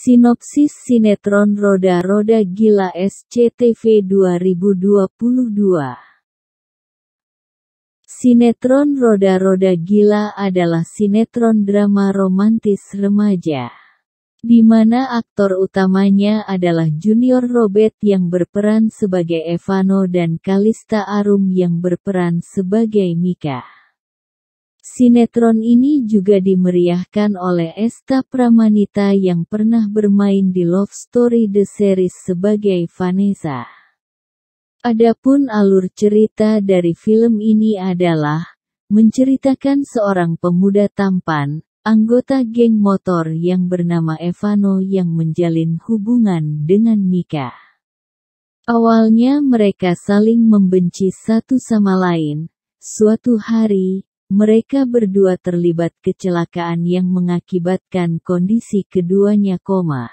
Sinopsis sinetron Roda-Roda Gila SCTV 2022 Sinetron Roda-Roda Gila adalah sinetron drama romantis remaja. Di mana aktor utamanya adalah Junior Robert yang berperan sebagai Evano dan Kalista Arum yang berperan sebagai Mika. Sinetron ini juga dimeriahkan oleh Esta Pramanita yang pernah bermain di Love Story The Series sebagai Vanessa. Adapun alur cerita dari film ini adalah menceritakan seorang pemuda tampan, anggota geng motor yang bernama Evano yang menjalin hubungan dengan Mika. Awalnya mereka saling membenci satu sama lain. Suatu hari, mereka berdua terlibat kecelakaan yang mengakibatkan kondisi keduanya koma.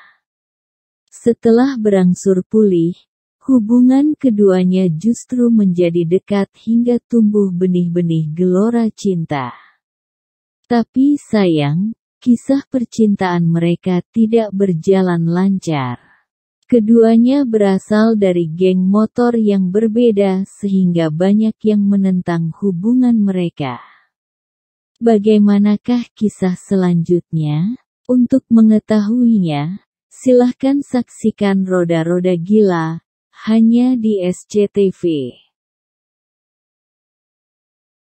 Setelah berangsur pulih, hubungan keduanya justru menjadi dekat hingga tumbuh benih-benih gelora cinta. Tapi sayang, kisah percintaan mereka tidak berjalan lancar. Keduanya berasal dari geng motor yang berbeda, sehingga banyak yang menentang hubungan mereka. Bagaimanakah kisah selanjutnya? Untuk mengetahuinya, silahkan saksikan Roda-Roda Gila, hanya di SCTV.